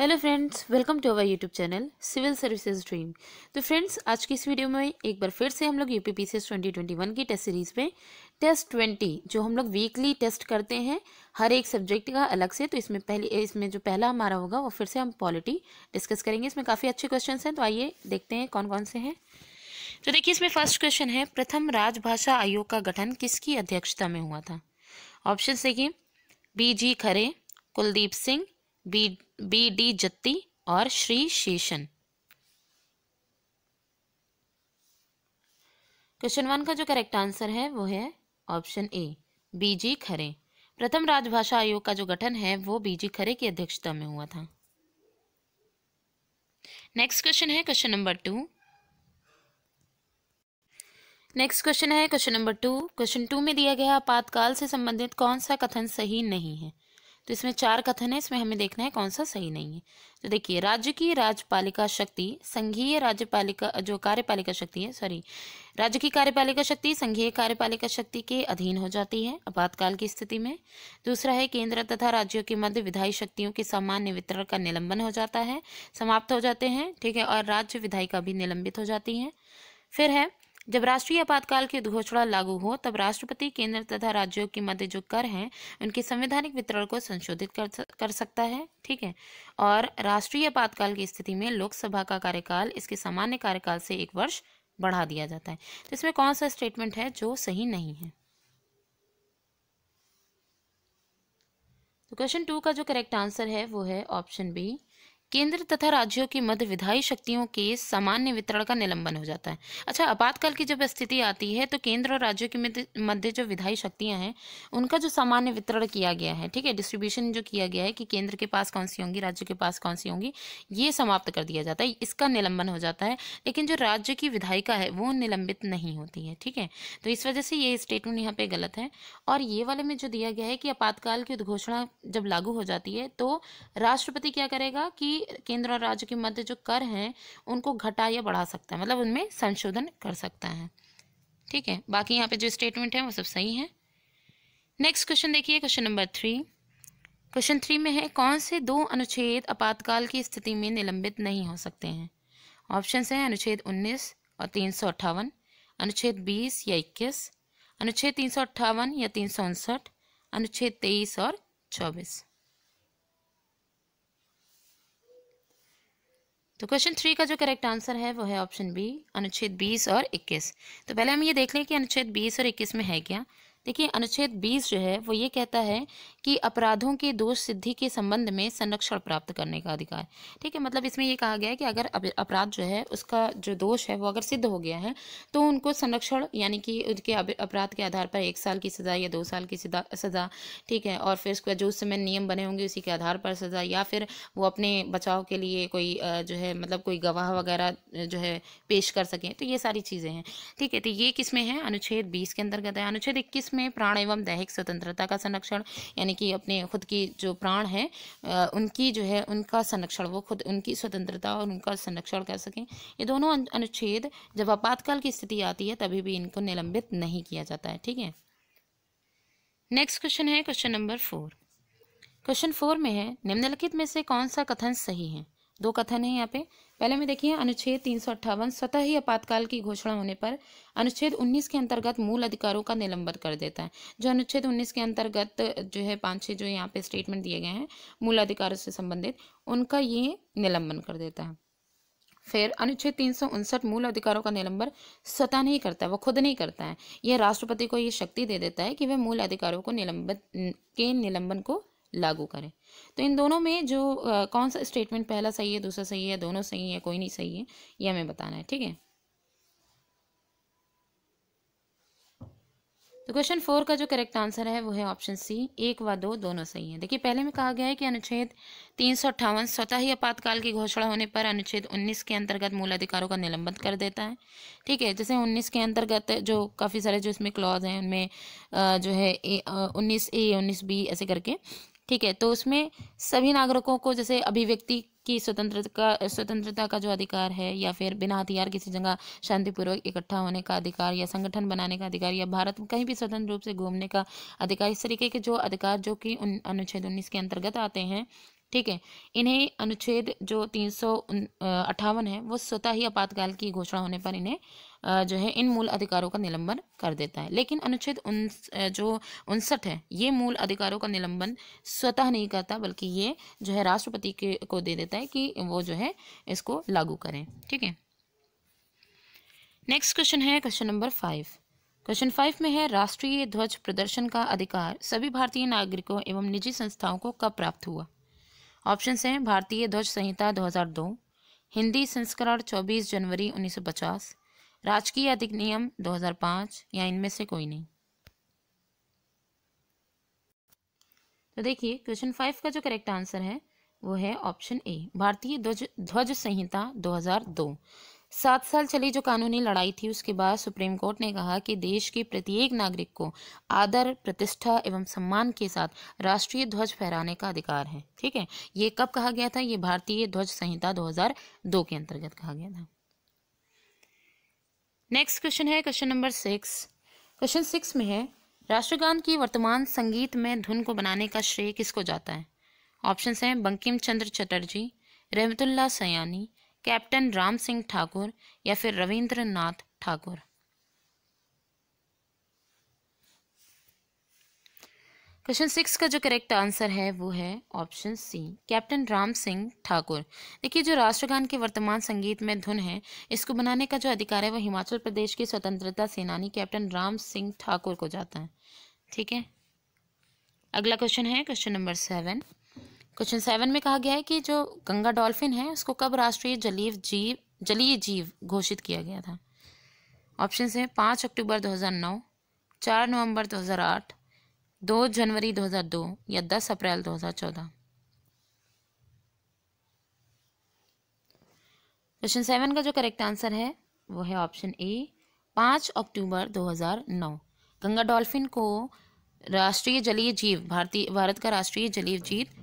hello friends welcome to our YouTube channel civil services dream तो friends आज की इस वीडियो में एक बार फिर से हम लोग पी पी की टेस्ट सीरीज में टेस्ट 20 जो हम लोग वीकली टेस्ट करते हैं हर एक सब्जेक्ट का अलग से तो इसमें पहले इसमें जो पहला हमारा होगा वो फिर से हम पॉलिटी डिस्कस करेंगे इसमें काफ़ी अच्छे क्वेश्चन हैं तो आइए देखते हैं कौन कौन से हैं तो देखिए इसमें फर्स्ट क्वेश्चन है प्रथम राजभाषा आयोग का गठन किसकी अध्यक्षता में हुआ था ऑप्शन देखिए B G Khare Kuldeep Singh B B D Jatti और श्री शेषन क्वेश्चन वन का जो करेक्ट आंसर है वो है ऑप्शन ए बीजी खरे प्रथम राजभाषा आयोग का जो गठन है वो बीजी खरे की अध्यक्षता में हुआ था नेक्स्ट क्वेश्चन है question number two next question है question number two question two में दिया गया आपातकाल से संबंधित कौन सा कथन सही नहीं है तो इसमें चार कथन है इसमें हमें देखना है कौन सा सही नहीं है तो देखिए राज्य की राज्यपालिका शक्ति संघीय राज्यपालिका जो कार्यपालिका शक्ति है सॉरी राज्य की कार्यपालिका शक्ति संघीय कार्यपालिका शक्ति के अधीन हो जाती है आपातकाल की स्थिति में दूसरा है केंद्र तथा राज्यों के मध्य विधायी शक्तियों के सामान्य वितरण का निलंबन हो जाता है समाप्त हो जाते हैं ठीक है और राज्य विधायिका भी निलंबित हो जाती है फिर है जब राष्ट्रीय आपातकाल की घोषणा लागू हो तब राष्ट्रपति केंद्र तथा राज्यों के मध्य जो कर हैं उनके संवैधानिक वितरण को संशोधित कर कर सकता है ठीक है और राष्ट्रीय आपातकाल की स्थिति में लोकसभा का कार्यकाल इसके सामान्य कार्यकाल से एक वर्ष बढ़ा दिया जाता है तो इसमें कौन सा स्टेटमेंट है जो सही नहीं है तो क्वेश्चन टू का जो करेक्ट आंसर है वो है ऑप्शन बी केंद्र तथा राज्यों की मध्य विधायी शक्तियों के सामान्य वितरण का निलंबन हो जाता है अच्छा आपातकाल की जब स्थिति आती है तो केंद्र और राज्यों के मध्य जो विधायी शक्तियां हैं उनका जो सामान्य वितरण किया गया है ठीक है डिस्ट्रीब्यूशन जो किया गया है कि केंद्र के पास कौन सी होंगी राज्य के पास कौन सी होंगी ये समाप्त कर दिया जाता है इसका निलंबन हो जाता है लेकिन जो राज्य की विधायिका है वो निलंबित नहीं होती है ठीक है तो इस वजह से ये स्टेटमेंट यहाँ पे गलत है और ये वाले में जो दिया गया है कि आपातकाल की उद्घोषणा जब लागू हो जाती है तो राष्ट्रपति क्या करेगा कि केंद्र और राज्य के मध्य जो कर हैं उनको घटा या बढ़ा सकता है मतलब उनमें संशोधन कर सकता है ठीक है बाकी यहाँ पे जो स्टेटमेंट है वो सब सही है नेक्स्ट क्वेश्चन देखिए question number three question three में है कौन से दो अनुच्छेद आपातकाल की स्थिति में निलंबित नहीं हो सकते हैं ऑप्शन है अनुच्छेद उन्नीस और तीन सौ अट्ठावन अनुच्छेद बीस या इक्कीस अनुच्छेद तीन सौ अट्ठावन या तीन सौ उनसठ अनुच्छेद तेईस और चौबीस तो क्वेश्चन थ्री का जो करेक्ट आंसर है वो है ऑप्शन बी अनुच्छेद बीस और इक्कीस तो पहले हम ये देख लें कि अनुच्छेद बीस और इक्कीस में है क्या देखिए अनुच्छेद 20 जो है वो ये कहता है कि अपराधों के दोष सिद्धि के संबंध में संरक्षण प्राप्त करने का अधिकार ठीक है मतलब इसमें ये कहा गया है कि अगर अपराध जो है उसका जो दोष है वो अगर सिद्ध हो गया है तो उनको संरक्षण यानी कि उनके अपराध के आधार पर एक साल की सज़ा या दो साल की सज़ा ठीक है और फिर उसके जो उस समय नियम बने होंगे उसी के आधार पर सज़ा या फिर वो अपने बचाव के लिए कोई जो है मतलब कोई गवाह वगैरह जो है पेश कर सकें तो ये सारी चीज़ें हैं ठीक है तो ये किस में है अनुच्छेद बीस के अंतर्गत है अनुच्छेद इक्कीस में प्राण एवं दैहिक स्वतंत्रता का संरक्षण यानी कि अपने खुद की जो प्राण है उनकी जो है उनका संरक्षण वो खुद उनकी स्वतंत्रता और उनका संरक्षण कर सकें ये दोनों अनुच्छेद जब आपातकाल की स्थिति आती है तभी भी इनको निलंबित नहीं किया जाता है ठीक है नेक्स्ट क्वेश्चन है question number four question four में है निम्नलिखित में से कौन सा कथन सही है दो कथन है यहाँ पे पहले में देखिए अनुच्छेद तीन सौ अट्ठावन स्वतः ही आपातकाल की घोषणा होने पर अनुच्छेद 19 के अंतर्गत मूल अधिकारों का निलंबन कर देता है जो अनुच्छेद 19 के अंतर्गत जो है पांच छह जो यहाँ पे स्टेटमेंट दिए गए हैं मूल अधिकारों से संबंधित उनका ये निलंबन कर देता है फिर अनुच्छेद तीन सौ उनसठ मूल अधिकारों का निलंबन स्वतः नहीं करता है वो खुद नहीं करता है यह राष्ट्रपति को ये शक्ति दे देता है कि वह मूल अधिकारों को निलंबन के निलंबन को लागू करें तो इन दोनों में जो आ, कौन सा स्टेटमेंट पहला सही है दूसरा सही है दोनों सही है कोई नहीं सही है ये हमें बताना है ठीक है तो क्वेश्चन फोर का जो करेक्ट आंसर है वो है ऑप्शन सी एक व दो दोनों सही है देखिए पहले में कहा गया है कि अनुच्छेद तीन सौ अट्ठावन स्वतः ही आपातकाल की घोषणा होने पर अनुच्छेद उन्नीस के अंतर्गत मूल अधिकारों का निलंबन कर देता है ठीक है जैसे उन्नीस के अंतर्गत जो काफ़ी सारे जो इसमें क्लॉज हैं उनमें जो है उन्नीस ए उन्नीस बी ऐसे करके ठीक है तो उसमें सभी नागरिकों को जैसे अभिव्यक्ति की स्वतंत्रता स्वतंत्रता का जो अधिकार है या फिर बिना हथियार किसी जगह शांतिपूर्वक इकट्ठा होने का अधिकार या संगठन बनाने का अधिकार या भारत में कहीं भी स्वतंत्र रूप से घूमने का अधिकार इस तरीके के जो अधिकार जो कि उन अनुच्छेद उन्नीस के अंतर्गत आते हैं ठीक है इन्हें अनुच्छेद जो तीन सौ है वो स्वतः ही आपातकाल की घोषणा होने पर इन्हें जो है इन मूल अधिकारों का निलंबन कर देता है लेकिन अनुच्छेद उन जो उनसठ है ये मूल अधिकारों का निलंबन स्वतः नहीं करता बल्कि ये जो है राष्ट्रपति के को दे देता है कि वो जो है इसको लागू करें ठीक है नेक्स्ट क्वेश्चन है question number five question five में है राष्ट्रीय ध्वज प्रदर्शन का अधिकार सभी भारतीय नागरिकों एवं निजी संस्थाओं को कब प्राप्त हुआ ऑप्शन हैं भारतीय ध्वज संहिता 2002 हिंदी संस्करण 24 जनवरी 1950 राजकीय अधिनियम 2005 या इनमें से कोई नहीं तो देखिए क्वेश्चन फाइव का जो करेक्ट आंसर है वो है ऑप्शन ए भारतीय ध्वज ध्वज संहिता 2002 सात साल चली जो कानूनी लड़ाई थी उसके बाद सुप्रीम कोर्ट ने कहा कि देश के प्रत्येक नागरिक को आदर प्रतिष्ठा एवं सम्मान के साथ राष्ट्रीय ध्वज फहराने का अधिकार है ठीक है ये कब कहा गया था ये भारतीय ध्वज संहिता 2002 के अंतर्गत कहा गया था नेक्स्ट क्वेश्चन है question number six question six में है राष्ट्रगान की वर्तमान संगीत में धुन को बनाने का श्रेय किसको जाता है ऑप्शन हैं बंकिम चंद्र चटर्जी रहमतुल्ला सयानी कैप्टन राम सिंह ठाकुर या फिर रविंद्रनाथ ठाकुर क्वेश्चन सिक्स का जो करेक्ट आंसर है वो है option C captain Ram Singh Thakur देखिए जो राष्ट्रगान के वर्तमान संगीत में धुन है इसको बनाने का जो अधिकार है वो हिमाचल प्रदेश के स्वतंत्रता सेनानी कैप्टन राम सिंह ठाकुर को जाता है ठीक है अगला क्वेश्चन है question number seven question seven में कहा गया है कि जो गंगा डॉल्फिन है उसको कब राष्ट्रीय जलीय जीव जलीय जीव घोषित किया गया था ऑप्शन है पाँच अक्टूबर 2009, चार नवंबर 2008, दो जनवरी 2002 या दस अप्रैल 2014 क्वेश्चन सेवन का जो करेक्ट आंसर है वो है ऑप्शन ए पाँच अक्टूबर 2009 गंगा डॉल्फिन को राष्ट्रीय जलीय जीव भारतीय भारत का राष्ट्रीय जलीय जीव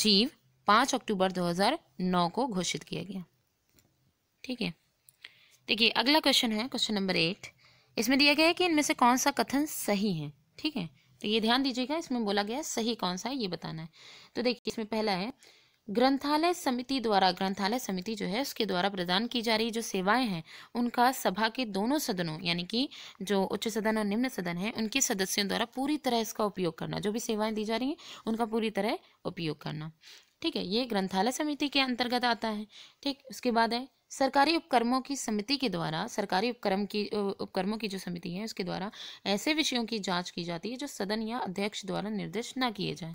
जीव 5 अक्टूबर 2009 को घोषित किया गया ठीक है देखिए अगला क्वेश्चन है क्वेश्चन नंबर एट इसमें दिया गया है कि इनमें से कौन सा कथन सही है ठीक है तो ये ध्यान दीजिएगा इसमें बोला गया सही कौन सा है ये बताना है तो देखिए इसमें पहला है ग्रंथालय समिति द्वारा ग्रंथालय समिति जो है उसके द्वारा प्रदान की जा रही जो सेवाएं हैं उनका सभा के दोनों सदनों यानी कि जो उच्च सदन और निम्न सदन है उनके सदस्यों द्वारा पूरी तरह इसका उपयोग करना जो भी सेवाएं दी जा रही हैं उनका पूरी तरह उपयोग करना ठीक है ये ग्रंथालय समिति के अंतर्गत आता है ठीक उसके बाद है सरकारी उपक्रमों की समिति के द्वारा सरकारी उपक्रम की उपक्रमों की जो समिति है उसके द्वारा ऐसे विषयों की जांच की जाती है जो सदन या अध्यक्ष द्वारा निर्देश न किए जाएं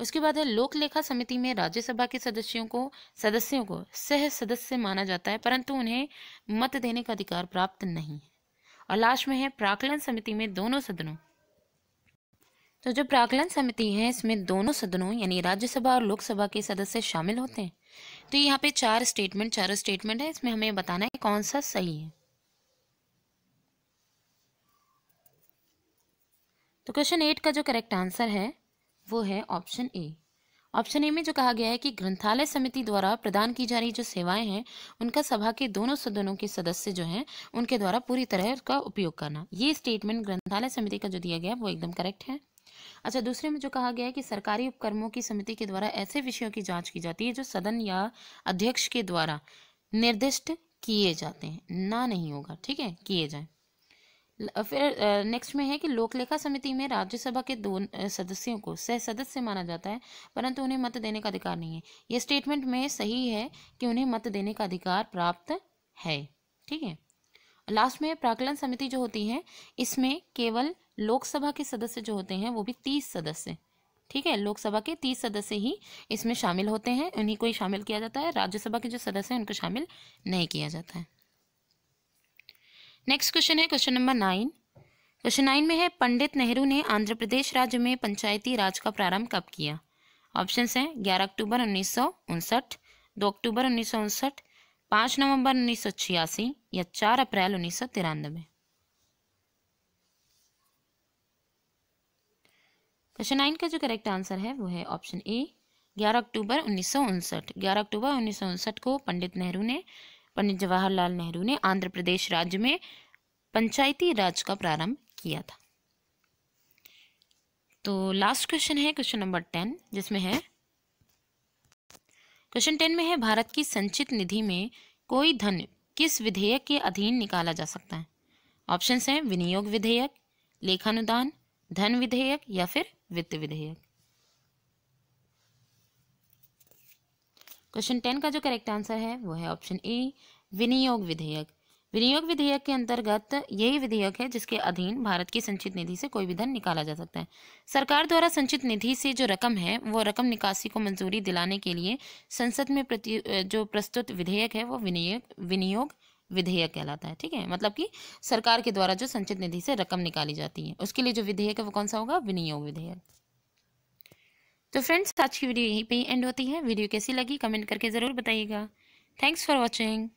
उसके बाद है लोक लेखा समिति में राज्यसभा के सदस्यों को सदस्यों को सह सदस्य माना जाता है परंतु उन्हें मत देने का अधिकार प्राप्त नहीं है और लास्ट में है प्राकलन समिति में दोनों सदनों तो जो प्राकलन समिति है इसमें दोनों सदनों यानी राज्यसभा और लोकसभा के सदस्य शामिल होते हैं तो यहाँ पे चार स्टेटमेंट चार स्टेटमेंट है इसमें हमें बताना है कौन सा सही है तो क्वेश्चन एट का जो करेक्ट आंसर है वो है ऑप्शन ए ऑप्शन ए में जो कहा गया है कि ग्रंथालय समिति द्वारा प्रदान की जा रही जो सेवाएं हैं उनका सभा के दोनों सदनों के सदस्य जो हैं उनके द्वारा पूरी तरह का उपयोग करना ये स्टेटमेंट ग्रंथालय समिति का जो दिया गया वो एकदम करेक्ट है अच्छा दूसरे में जो कहा गया है कि सरकारी उपक्रमों की समिति के द्वारा ऐसे विषयों की जाँच की जाती है जो सदन या अध्यक्ष के द्वारा निर्दिष्ट किए जाते हैं ना नहीं होगा ठीक है किए जाए फिर नेक्स्ट में है कि लोकलेखा समिति में राज्यसभा के दो सदस्यों को सह सदस्य माना जाता है परंतु उन्हें मत देने का अधिकार नहीं है ये स्टेटमेंट में सही है कि उन्हें मत देने का अधिकार प्राप्त है ठीक है लास्ट में प्राकलन समिति जो होती है इसमें केवल लोकसभा के सदस्य जो होते हैं वो भी तीस सदस्य ठीक है लोकसभा के तीस सदस्य ही इसमें शामिल होते हैं उन्हीं को ही शामिल किया जाता है राज्यसभा के जो सदस्य हैं उनको शामिल नहीं किया जाता है नेक्स्ट क्वेश्चन है question number nine question nine में है पंडित नेहरू ने आंध्र प्रदेश राज्य में पंचायती राज का प्रारंभ कब किया ऑप्शन हैं ग्यारह अक्टूबर उन्नीस सौ अक्टूबर उन्नीस सौ नवंबर उन्नीस सौ छियासी या चार अप्रैल उन्नीस सौ तिरानबे क्वेश्चन नाइन का जो करेक्ट आंसर है वो है ऑप्शन ए ग्यारह अक्टूबर उन्नीस सौ उनसठ ग्यारह अक्टूबर उन्नीस सौ उनसठ को पंडित नेहरू ने पंडित जवाहरलाल नेहरू ने आंध्र प्रदेश राज्य में पंचायती राज का प्रारंभ किया था तो लास्ट क्वेश्चन है क्वेश्चन नंबर टेन जिसमें है क्वेश्चन टेन में है भारत की संचित निधि में कोई धन किस विधेयक के अधीन निकाला जा सकता है ऑप्शन हैं विनियोग विधेयक लेखानुदान धन विधेयक या फिर वित्त विधेयक क्वेश्चन टेन का जो करेक्ट आंसर है वो है ऑप्शन ए विनियोग विधेयक विनियोग विधेयक के अंतर्गत यही विधेयक है जिसके अधीन भारत की संचित निधि से कोई भी धन निकाला जा सकता है सरकार द्वारा संचित निधि से जो रकम है वो रकम निकासी को मंजूरी दिलाने के लिए संसद में प्रति जो प्रस्तुत विधेयक है वो विनियोग विनियोग विधेयक कहलाता है ठीक है मतलब कि सरकार के द्वारा जो संचित निधि से रकम निकाली जाती है उसके लिए जो विधेयक है वो कौन सा होगा विनियोग विधेयक तो फ्रेंड्स आज की वीडियो यहीं पे एंड होती है वीडियो कैसी लगी कमेंट करके ज़रूर बताइएगा थैंक्स फॉर वॉचिंग